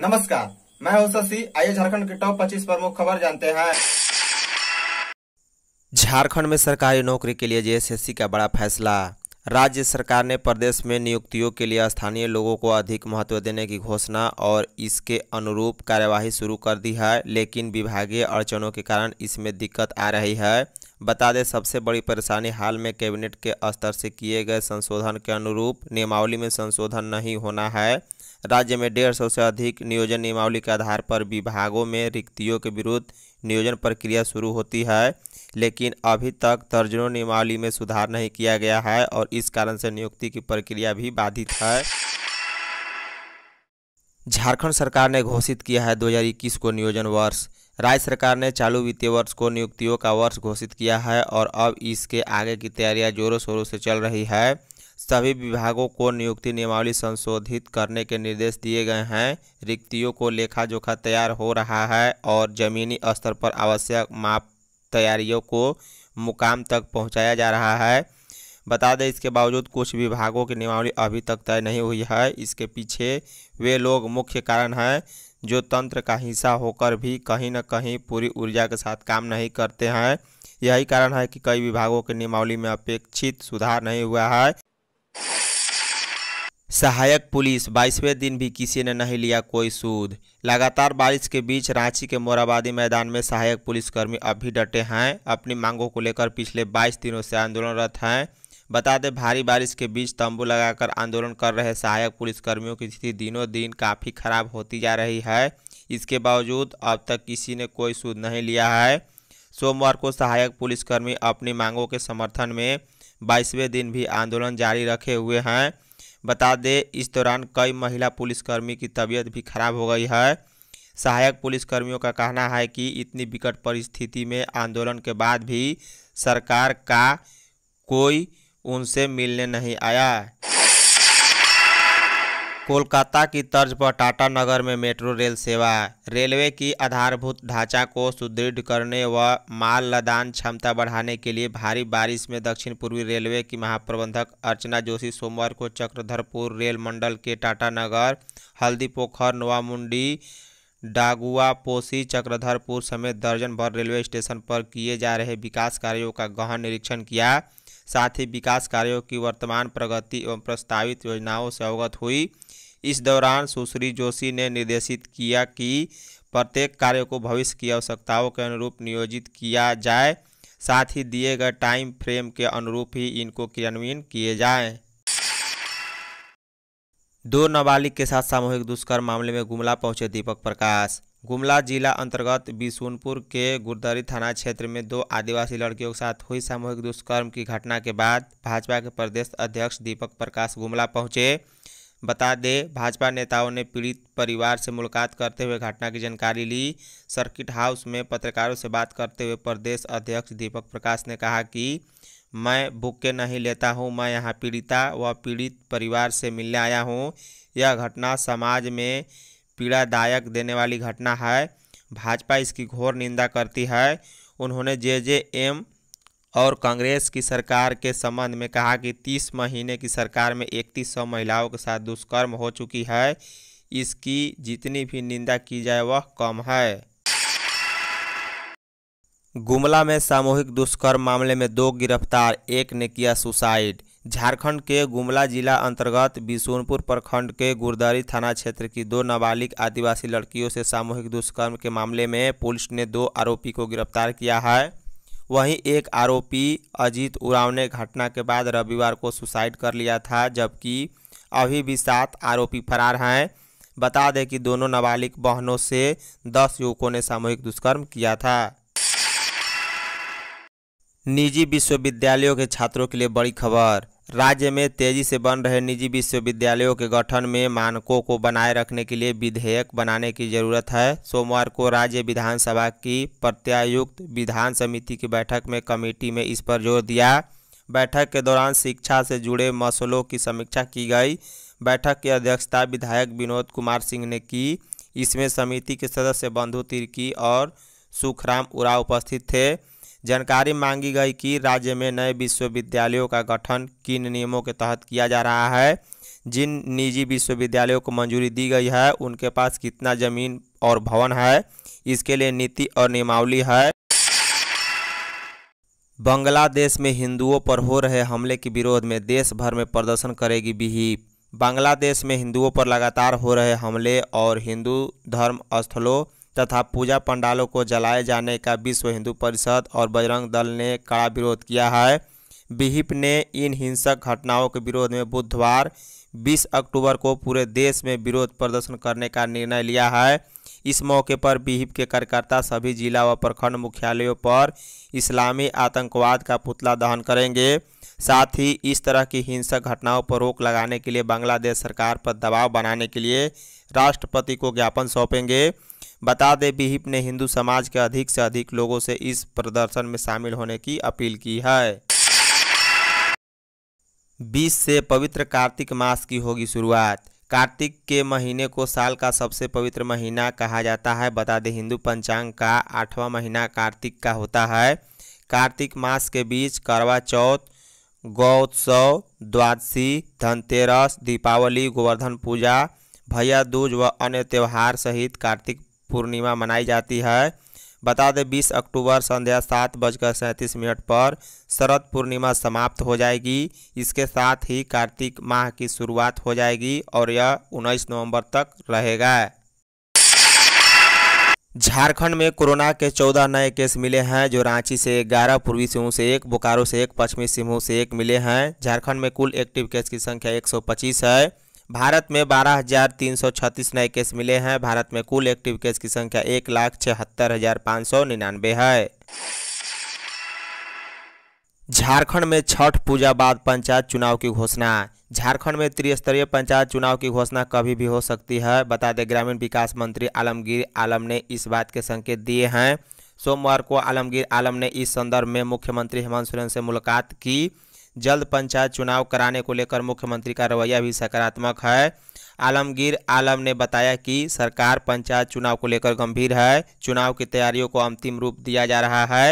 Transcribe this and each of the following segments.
नमस्कार मैं हूं शशि आइए झारखंड के टॉप 25 प्रमुख खबर जानते हैं झारखंड में सरकारी नौकरी के लिए जेएसएससी का बड़ा फैसला राज्य सरकार ने प्रदेश में नियुक्तियों के लिए स्थानीय लोगों को अधिक महत्व देने की घोषणा और इसके अनुरूप कार्यवाही शुरू कर दी है लेकिन विभागीय अड़चनों के कारण इसमें दिक्कत आ रही है बता दें सबसे बड़ी परेशानी हाल में कैबिनेट के स्तर से किए गए संशोधन के अनुरूप नियमावली में संशोधन नहीं होना है राज्य में डेढ़ सौ से अधिक नियोजन नियमावली के आधार पर विभागों में रिक्तियों के विरुद्ध नियोजन प्रक्रिया शुरू होती है लेकिन अभी तक दर्जनों नियमावली में सुधार नहीं किया गया है और इस कारण से नियुक्ति की प्रक्रिया भी बाधित है झारखंड सरकार ने घोषित किया है 2021 को नियोजन वर्ष राज्य सरकार ने चालू वित्तीय वर्ष को नियुक्तियों का वर्ष घोषित किया है और अब इसके आगे की तैयारियां जोरों शोरों से चल रही है सभी विभागों को नियुक्ति नियमावली संशोधित करने के निर्देश दिए गए हैं रिक्तियों को लेखा जोखा तैयार हो रहा है और जमीनी स्तर पर आवश्यक माप तैयारियों को मुकाम तक पहुँचाया जा रहा है बता दें इसके बावजूद कुछ विभागों की नियमावली अभी तक तय नहीं हुई है इसके पीछे वे लोग मुख्य कारण हैं जो तंत्र का हिस्सा होकर भी कहीं न कहीं पूरी ऊर्जा के साथ काम नहीं करते हैं यही कारण है कि कई विभागों की नियमावली में अपेक्षित सुधार नहीं हुआ है सहायक पुलिस बाईसवें दिन भी किसी ने नहीं लिया कोई सूद लगातार बारिश के बीच रांची के मोराबादी मैदान में सहायक पुलिसकर्मी अब भी डटे हैं अपनी मांगों को लेकर पिछले 22 दिनों से आंदोलनरत हैं बता दें भारी बारिश के बीच तंबू लगाकर आंदोलन कर रहे सहायक पुलिसकर्मियों की स्थिति दिनों दिन काफ़ी खराब होती जा रही है इसके बावजूद अब तक किसी ने कोई सुध नहीं लिया है सोमवार को सहायक पुलिसकर्मी अपनी मांगों के समर्थन में बाईसवें दिन भी आंदोलन जारी रखे हुए हैं बता दें इस दौरान कई महिला पुलिसकर्मी की तबीयत भी खराब हो गई है सहायक पुलिसकर्मियों का कहना है कि इतनी विकट परिस्थिति में आंदोलन के बाद भी सरकार का कोई उनसे मिलने नहीं आया कोलकाता की तर्ज पर टाटा नगर में मेट्रो रेल सेवा रेलवे की आधारभूत ढांचा को सुदृढ़ करने व माल लदान क्षमता बढ़ाने के लिए भारी बारिश में दक्षिण पूर्वी रेलवे की महाप्रबंधक अर्चना जोशी सोमवार को चक्रधरपुर रेल मंडल के टाटा नगर हल्दीपोखर नोवामुंडी डागुआ पोसी चक्रधरपुर समेत दर्जन भर रेलवे स्टेशन पर किए जा रहे विकास कार्यों का गहन निरीक्षण किया साथ ही विकास कार्यों की वर्तमान प्रगति एवं प्रस्तावित योजनाओं से अवगत हुई इस दौरान सुश्री जोशी ने निर्देशित किया कि प्रत्येक कार्य को भविष्य की आवश्यकताओं के अनुरूप नियोजित किया जाए साथ ही दिए गए टाइम फ्रेम के अनुरूप ही इनको क्रियान्वयन किए जाएं। दो नाबालिग के साथ सामूहिक दुष्कर्म मामले में गुमला पहुंचे दीपक प्रकाश गुमला जिला अंतर्गत बिसुनपुर के गुरदारी थाना क्षेत्र में दो आदिवासी लड़कियों के साथ हुई सामूहिक दुष्कर्म की घटना के बाद भाजपा के प्रदेश अध्यक्ष दीपक प्रकाश गुमला पहुंचे बता दे भाजपा नेताओं ने पीड़ित परिवार से मुलाकात करते हुए घटना की जानकारी ली सर्किट हाउस में पत्रकारों से बात करते हुए प्रदेश अध्यक्ष दीपक प्रकाश ने कहा कि मैं भूखे नहीं लेता हूँ मैं यहाँ पीड़िता व पीड़ित परिवार से मिलने आया हूँ यह घटना समाज में पीड़ादायक देने वाली घटना है भाजपा इसकी घोर निंदा करती है उन्होंने जे जे एम और कांग्रेस की सरकार के संबंध में कहा कि 30 महीने की सरकार में इकतीस सौ महिलाओं के साथ दुष्कर्म हो चुकी है इसकी जितनी भी निंदा की जाए वह कम है गुमला में सामूहिक दुष्कर्म मामले में दो गिरफ्तार एक ने किया सुसाइड झारखंड के गुमला जिला अंतर्गत बिशुनपुर प्रखंड के गुरदरी थाना क्षेत्र की दो नाबालिग आदिवासी लड़कियों से सामूहिक दुष्कर्म के मामले में पुलिस ने दो आरोपी को गिरफ्तार किया है वहीं एक आरोपी अजीत उराव ने घटना के बाद रविवार को सुसाइड कर लिया था जबकि अभी भी सात आरोपी फरार हैं बता दें कि दोनों नाबालिग बहनों से दस युवकों ने सामूहिक दुष्कर्म किया था निजी विश्वविद्यालयों के छात्रों के लिए बड़ी खबर राज्य में तेजी से बन रहे निजी विश्वविद्यालयों के गठन में मानकों को बनाए रखने के लिए विधेयक बनाने की जरूरत है सोमवार को राज्य विधानसभा की प्रत्यायुक्त विधान समिति की बैठक में कमेटी में इस पर जोर दिया बैठक के दौरान शिक्षा से जुड़े मसलों की समीक्षा की गई बैठक की अध्यक्षता विधायक विनोद कुमार सिंह ने की इसमें समिति के सदस्य बंधु तिर्की और सुखराम उरा उपस्थित थे जानकारी मांगी गई कि राज्य में नए विश्वविद्यालयों का गठन किन नियमों के तहत किया जा रहा है जिन निजी विश्वविद्यालयों को मंजूरी दी गई है उनके पास कितना जमीन और भवन है इसके लिए नीति और नियमावली है बांग्लादेश में हिंदुओं पर हो रहे हमले के विरोध में देश भर में प्रदर्शन करेगी बिही बांग्लादेश में हिंदुओं पर लगातार हो रहे हमले और हिंदू धर्म स्थलों तथा पूजा पंडालों को जलाए जाने का विश्व हिंदू परिषद और बजरंग दल ने कड़ा विरोध किया है बिहिप ने इन हिंसक घटनाओं के विरोध में बुधवार 20 अक्टूबर को पूरे देश में विरोध प्रदर्शन करने का निर्णय लिया है इस मौके पर बिहिप के कार्यकर्ता सभी जिला व प्रखंड मुख्यालयों पर इस्लामी आतंकवाद का पुतला दहन करेंगे साथ ही इस तरह की हिंसक घटनाओं पर रोक लगाने के लिए बांग्लादेश सरकार पर दबाव बनाने के लिए राष्ट्रपति को ज्ञापन सौंपेंगे बता दें बिहिप ने हिंदू समाज के अधिक से अधिक लोगों से इस प्रदर्शन में शामिल होने की अपील की है बीस से पवित्र कार्तिक मास की होगी शुरुआत कार्तिक के महीने को साल का सबसे पवित्र महीना कहा जाता है बता दें हिंदू पंचांग का आठवां महीना कार्तिक का होता है कार्तिक मास के बीच करवा चौथ गौत्सव द्वादशी धनतेरस दीपावली गोवर्धन पूजा भैया दूज व अन्य त्यौहार सहित कार्तिक पूर्णिमा मनाई जाती है बता दें 20 अक्टूबर संध्या सात बजकर सैंतीस मिनट पर शरद पूर्णिमा समाप्त हो जाएगी इसके साथ ही कार्तिक माह की शुरुआत हो जाएगी और यह 19 नवंबर तक रहेगा झारखंड में कोरोना के 14 नए केस मिले हैं जो रांची से 11, पूर्वी सिंहभूम से एक बोकारो से एक पश्चिमी सिंहभूम से एक मिले हैं झारखंड में कुल एक्टिव केस की संख्या एक है भारत में बारह नए केस मिले हैं भारत में कुल एक्टिव केस की संख्या एक लाख छिहत्तर हजार पाँच सौ निन्यानवे है झारखंड में छठ पूजा बाद पंचायत चुनाव की घोषणा झारखंड में त्रिस्तरीय पंचायत चुनाव की घोषणा कभी भी हो सकती है बता दें ग्रामीण विकास मंत्री आलमगीर आलम ने इस बात के संकेत दिए हैं सोमवार को आलमगीर आलम ने इस संदर्भ में मुख्यमंत्री हेमंत सोरेन से मुलाकात की जल्द पंचायत चुनाव कराने को लेकर मुख्यमंत्री का रवैया भी सकारात्मक है आलमगीर आलम ने बताया कि सरकार पंचायत चुनाव को लेकर गंभीर है चुनाव की तैयारियों को अंतिम रूप दिया जा रहा है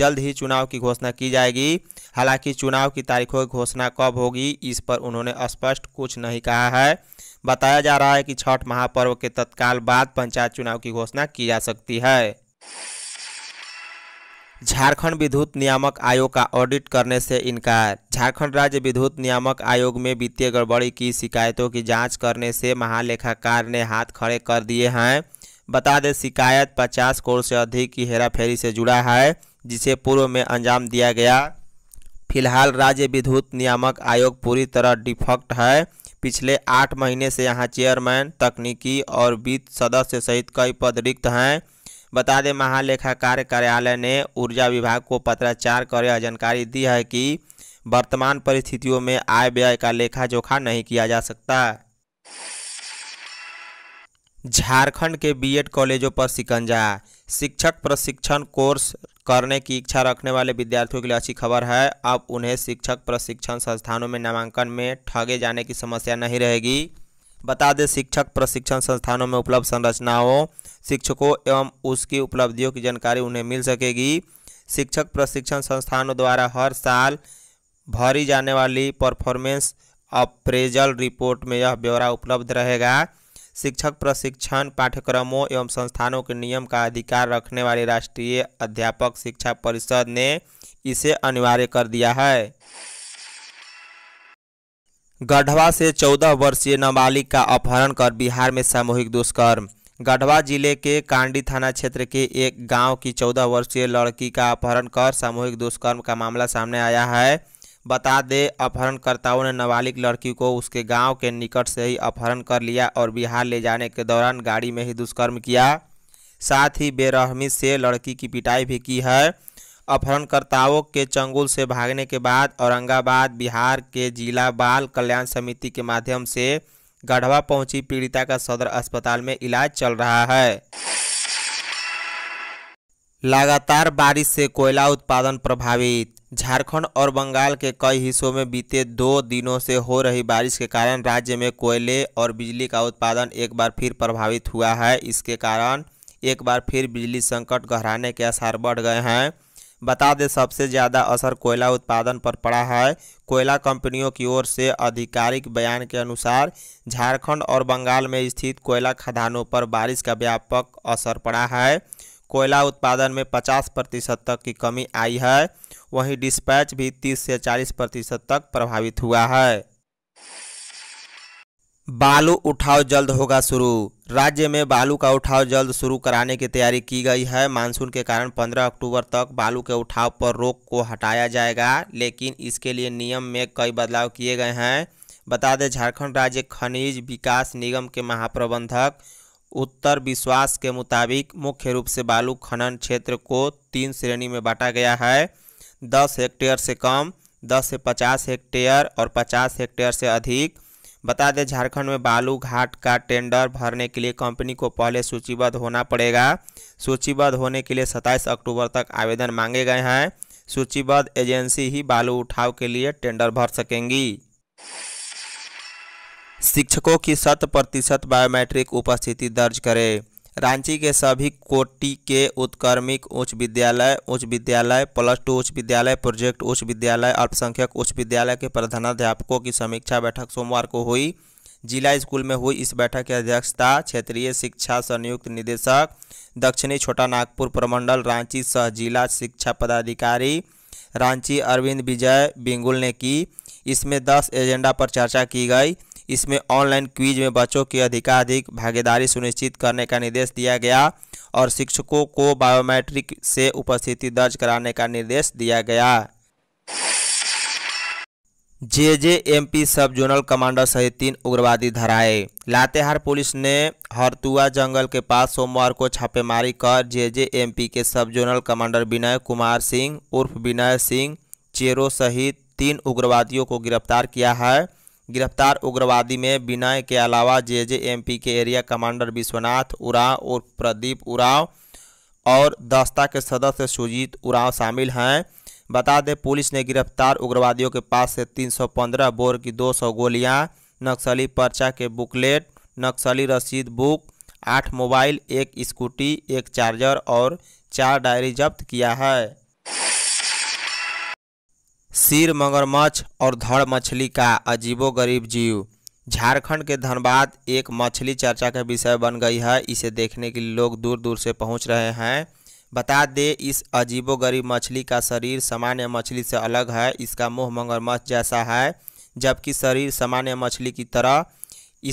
जल्द ही चुनाव की घोषणा की जाएगी हालांकि चुनाव की तारीखों की घोषणा कब होगी इस पर उन्होंने स्पष्ट कुछ नहीं कहा है बताया जा रहा है कि छठ महापर्व के तत्काल बाद पंचायत चुनाव की घोषणा की जा सकती है झारखंड विद्युत नियामक आयोग का ऑडिट करने से इनकार झारखंड राज्य विद्युत नियामक आयोग में वित्तीय गड़बड़ी की शिकायतों की जांच करने से महालेखाकार ने हाथ खड़े कर दिए हैं बता दें शिकायत 50 करोड़ से अधिक की हेराफेरी से जुड़ा है जिसे पूर्व में अंजाम दिया गया फिलहाल राज्य विद्युत नियामक आयोग पूरी तरह डिफक्ट है पिछले आठ महीने से यहाँ चेयरमैन तकनीकी और वित्त सदस्य सहित कई पद रिक्त हैं बता दें महालेखा कार्य कार्यालय ने ऊर्जा विभाग को पत्राचार कर यह जानकारी दी है कि वर्तमान परिस्थितियों में आय व्यय का लेखा जोखा नहीं किया जा सकता झारखंड के बीएड कॉलेजों पर सिकंजा शिक्षक प्रशिक्षण कोर्स करने की इच्छा रखने वाले विद्यार्थियों के लिए अच्छी खबर है अब उन्हें शिक्षक प्रशिक्षण संस्थानों में नामांकन में ठगे जाने की समस्या नहीं रहेगी बता दें शिक्षक प्रशिक्षण संस्थानों में उपलब्ध संरचनाओं शिक्षकों एवं उसकी उपलब्धियों की जानकारी उन्हें मिल सकेगी शिक्षक प्रशिक्षण संस्थानों द्वारा हर साल भरी जाने वाली परफॉर्मेंस अप्रेजल रिपोर्ट में यह ब्यौरा उपलब्ध रहेगा शिक्षक प्रशिक्षण पाठ्यक्रमों एवं संस्थानों के नियम का अधिकार रखने वाली राष्ट्रीय अध्यापक शिक्षा परिषद ने इसे अनिवार्य कर दिया है गढ़वा से चौदह वर्षीय नाबालिग का अपहरण कर बिहार में सामूहिक दुष्कर्म गढ़वा जिले के कांडी थाना क्षेत्र के एक गांव की चौदह वर्षीय लड़की का अपहरण कर सामूहिक दुष्कर्म का मामला सामने आया है बता दें अपहरणकर्ताओं ने नाबालिग लड़की को उसके गांव के निकट से ही अपहरण कर लिया और बिहार ले जाने के दौरान गाड़ी में ही दुष्कर्म किया साथ ही बेरहमी से लड़की की पिटाई भी की है अपहरणकर्ताओं के चंगुल से भागने के बाद औरंगाबाद बिहार के जिला बाल कल्याण समिति के माध्यम से गढ़वा पहुंची पीड़िता का सदर अस्पताल में इलाज चल रहा है लगातार बारिश से कोयला उत्पादन प्रभावित झारखंड और बंगाल के कई हिस्सों में बीते दो दिनों से हो रही बारिश के कारण राज्य में कोयले और बिजली का उत्पादन एक बार फिर प्रभावित हुआ है इसके कारण एक बार फिर बिजली संकट गहराने के आसार बढ़ गए हैं बता दें सबसे ज़्यादा असर कोयला उत्पादन पर पड़ा है कोयला कंपनियों की ओर से आधिकारिक बयान के अनुसार झारखंड और बंगाल में स्थित कोयला खदानों पर बारिश का व्यापक असर पड़ा है कोयला उत्पादन में 50 प्रतिशत तक की कमी आई है वहीं डिस्पैच भी 30 से 40 प्रतिशत तक प्रभावित हुआ है बालू उठाव जल्द होगा शुरू राज्य में बालू का उठाव जल्द शुरू कराने की तैयारी की गई है मानसून के कारण 15 अक्टूबर तक बालू के उठाव पर रोक को हटाया जाएगा लेकिन इसके लिए नियम में कई बदलाव किए गए हैं बता दें झारखंड राज्य खनिज विकास निगम के महाप्रबंधक उत्तर विश्वास के मुताबिक मुख्य रूप से बालू खनन क्षेत्र को तीन श्रेणी में बांटा गया है दस हेक्टेयर से कम दस से पचास हेक्टेयर और पचास हेक्टेयर से अधिक बता दें झारखंड में बालू घाट का टेंडर भरने के लिए कंपनी को पहले सूचीबद्ध होना पड़ेगा सूचीबद्ध होने के लिए 27 अक्टूबर तक आवेदन मांगे गए हैं सूचीबद्ध एजेंसी ही बालू उठाव के लिए टेंडर भर सकेंगी शिक्षकों की शत प्रतिशत बायोमेट्रिक उपस्थिति दर्ज करें रांची के सभी कोटि के उत्कर्मिक उच्च विद्यालय उच्च विद्यालय प्लस टू उच्च विद्यालय प्रोजेक्ट उच्च विद्यालय अल्पसंख्यक उच्च विद्यालय के प्रधानाध्यापकों की समीक्षा बैठक सोमवार को हुई जिला स्कूल में हुई इस बैठक की अध्यक्षता क्षेत्रीय शिक्षा संयुक्त निदेशक दक्षिणी छोटा नागपुर प्रमंडल रांची सह जिला शिक्षा पदाधिकारी रांची अरविंद विजय बिंगुल ने की इसमें दस एजेंडा पर चर्चा की गई इसमें ऑनलाइन क्विज में बच्चों की अधिकाधिक भागीदारी सुनिश्चित करने का निर्देश दिया गया और शिक्षकों को बायोमेट्रिक से उपस्थिति दर्ज कराने का निर्देश दिया गया J J M P sub zonal commander सहित तीन उग्रवादी धराए लातेहार पुलिस ने हरतुआ जंगल के पास सोमवार को छापेमारी कर जे जे एम पी के sub zonal commander Vinay Kumar Singh उर्फ विनय सिंह चेरो सहित तीन उग्रवादियों को गिरफ्तार किया है गिरफ्तार उग्रवादी में विनय के अलावा पी के एरिया कमांडर विश्वनाथ उराव और प्रदीप उराव और दस्ता के सदस्य सुजीत उराव शामिल हैं बता दें पुलिस ने गिरफ्तार उग्रवादियों के पास से 315 बोर की 200 गोलियां, नक्सली पर्चा के बुकलेट नक्सली रसीद बुक आठ मोबाइल एक स्कूटी एक चार्जर और चार डायरी जब्त किया है सिर मगरमच्छ और धड़ मछली का अजीबो गरीब जीव झारखंड के धनबाद एक मछली चर्चा का विषय बन गई है इसे देखने के लिए लोग दूर दूर से पहुंच रहे हैं बता दें इस अजीबो गरीब मछली का शरीर सामान्य मछली से अलग है इसका मुंह मगरमच्छ जैसा है जबकि शरीर सामान्य मछली की तरह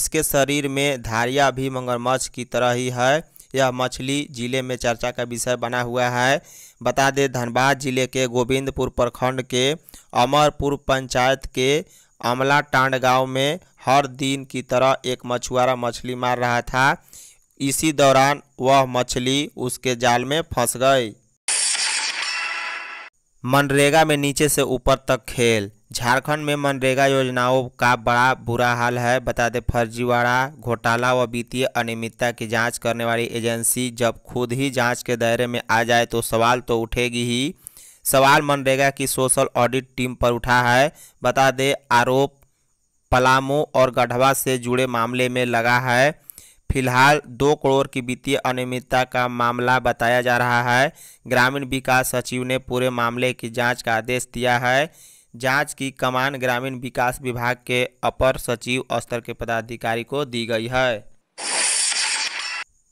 इसके शरीर में धारिया भी मगरमच्छ की तरह ही है यह मछली जिले में चर्चा का विषय बना हुआ है बता दें धनबाद जिले के गोविंदपुर प्रखंड के अमरपुर पंचायत के अमला टांड गांव में हर दिन की तरह एक मछुआरा मछली मार रहा था इसी दौरान वह मछली उसके जाल में फंस गई मनरेगा में नीचे से ऊपर तक खेल झारखंड में मनरेगा योजनाओं का बड़ा बुरा हाल है बता दें फर्जीवाड़ा घोटाला व वित्तीय अनियमितता की जांच करने वाली एजेंसी जब खुद ही जांच के दायरे में आ जाए तो सवाल तो उठेगी ही सवाल मनरेगा की सोशल ऑडिट टीम पर उठा है बता दें आरोप पलामू और गढ़वा से जुड़े मामले में लगा है फिलहाल दो करोड़ की वित्तीय अनियमितता का मामला बताया जा रहा है ग्रामीण विकास सचिव ने पूरे मामले की जांच का आदेश दिया है जांच की कमान ग्रामीण विकास विभाग के अपर सचिव स्तर के पदाधिकारी को दी गई है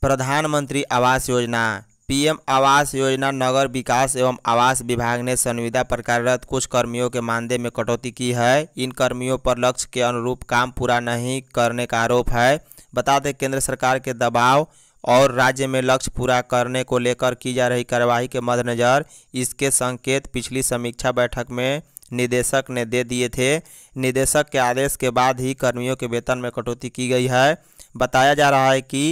प्रधानमंत्री आवास योजना पीएम आवास योजना नगर विकास एवं आवास विभाग ने संविदा पर कार्यरत कुछ कर्मियों के मानदेय में कटौती की है इन कर्मियों पर लक्ष्य के अनुरूप काम पूरा नहीं करने का आरोप है बता दें केंद्र सरकार के दबाव और राज्य में लक्ष्य पूरा करने को लेकर की जा रही कार्यवाही के मद्देनज़र इसके संकेत पिछली समीक्षा बैठक में निदेशक ने दे दिए थे निदेशक के आदेश के बाद ही कर्मियों के वेतन में कटौती की गई है बताया जा रहा है कि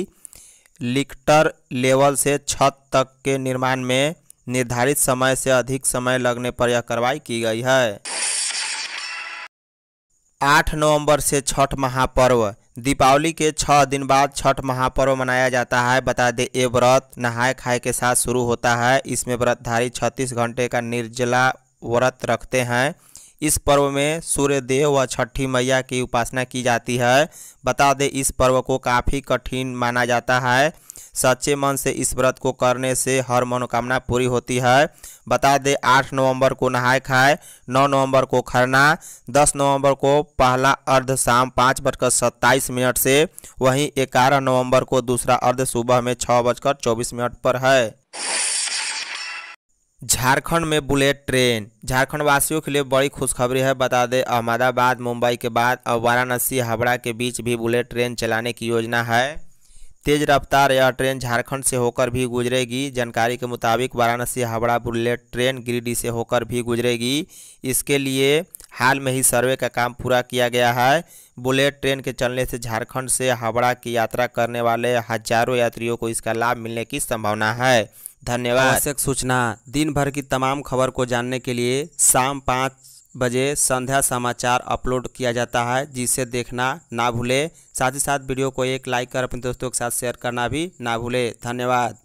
लिक्टर लेवल से छत तक के निर्माण में निर्धारित समय से अधिक समय लगने पर यह कार्रवाई की गई है आठ नवंबर से छठ महापर्व दीपावली के छः दिन बाद छठ महापर्व मनाया जाता है बता दें ये व्रत नहाए खाए के साथ शुरू होता है इसमें व्रतधारी छत्तीस घंटे का निर्जला व्रत रखते हैं इस पर्व में सूर्य देव व छठी मैया की उपासना की जाती है बता दें इस पर्व को काफ़ी कठिन माना जाता है सच्चे मन से इस व्रत को करने से हर मनोकामना पूरी होती है बता दें आठ नवंबर को नहाए खाए नौ नवंबर को खरना दस नवंबर को पहला अर्ध शाम पाँच बजकर सत्ताईस मिनट से वहीं ग्यारह नवंबर को दूसरा अर्ध सुबह में छः बजकर चौबीस मिनट पर है झारखंड में बुलेट ट्रेन झारखंड वासियों के लिए बड़ी खुशखबरी है बता दें अहमदाबाद मुंबई के बाद और वाराणसी हावड़ा के बीच भी बुलेट ट्रेन चलाने की योजना है तेज रफ्तार यह ट्रेन झारखंड से होकर भी गुजरेगी जानकारी के मुताबिक वाराणसी हावड़ा बुलेट ट्रेन गिरिडीह से होकर भी गुजरेगी इसके लिए हाल में ही सर्वे का काम पूरा किया गया है बुलेट ट्रेन के चलने से झारखंड से हावड़ा की यात्रा करने वाले हजारों यात्रियों को इसका लाभ मिलने की संभावना है धन्यवाद आवश्यक सूचना दिन भर की तमाम खबर को जानने के लिए शाम पाँच बजे संध्या समाचार अपलोड किया जाता है जिसे देखना ना भूले साथ ही साथ वीडियो को एक लाइक कर अपने दोस्तों के साथ शेयर करना भी ना भूले धन्यवाद